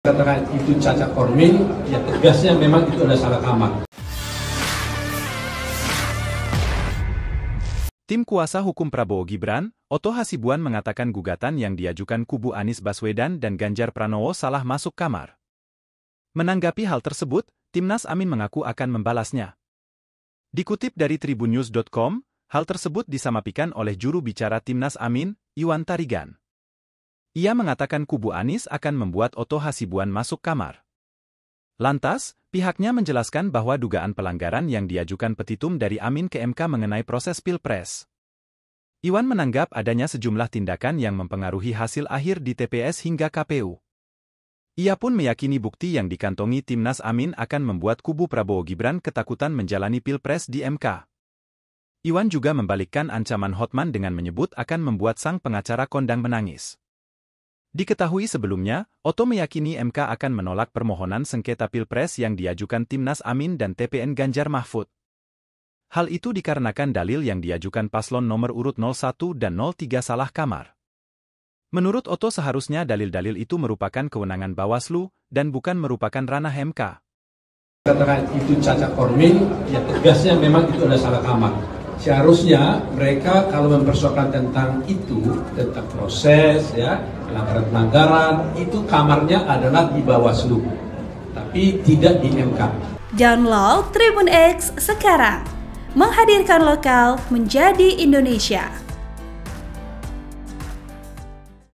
katakan itu cacat formil, ya tegasnya memang itu ada salah kamar. Tim kuasa hukum Prabowo Gibran, Oto Hasibuan mengatakan gugatan yang diajukan kubu Anies Baswedan dan Ganjar Pranowo salah masuk kamar. Menanggapi hal tersebut, Timnas Amin mengaku akan membalasnya. Dikutip dari tribunnews.com, hal tersebut disamapikan oleh juru bicara Timnas Amin, Iwan Tarigan. Ia mengatakan kubu Anis akan membuat Oto Hasibuan masuk kamar. Lantas, pihaknya menjelaskan bahwa dugaan pelanggaran yang diajukan petitum dari Amin ke MK mengenai proses Pilpres. Iwan menanggap adanya sejumlah tindakan yang mempengaruhi hasil akhir di TPS hingga KPU. Ia pun meyakini bukti yang dikantongi Timnas Amin akan membuat kubu Prabowo Gibran ketakutan menjalani Pilpres di MK. Iwan juga membalikkan ancaman Hotman dengan menyebut akan membuat sang pengacara kondang menangis. Diketahui sebelumnya, Oto meyakini MK akan menolak permohonan sengketa Pilpres yang diajukan Timnas Amin dan TPN Ganjar Mahfud. Hal itu dikarenakan dalil yang diajukan paslon nomor urut 01 dan 03 salah kamar. Menurut Oto seharusnya dalil-dalil itu merupakan kewenangan Bawaslu dan bukan merupakan ranah MK. Katakan itu cacat formil, ya tegasnya memang itu adalah salah kamar seharusnya mereka kalau mempersoalkan tentang itu tentang proses ya pelanggaran pelanggaran itu kamarnya adalah di Bawaslu tapi tidak di MK. Download Tribun X sekarang menghadirkan lokal menjadi Indonesia.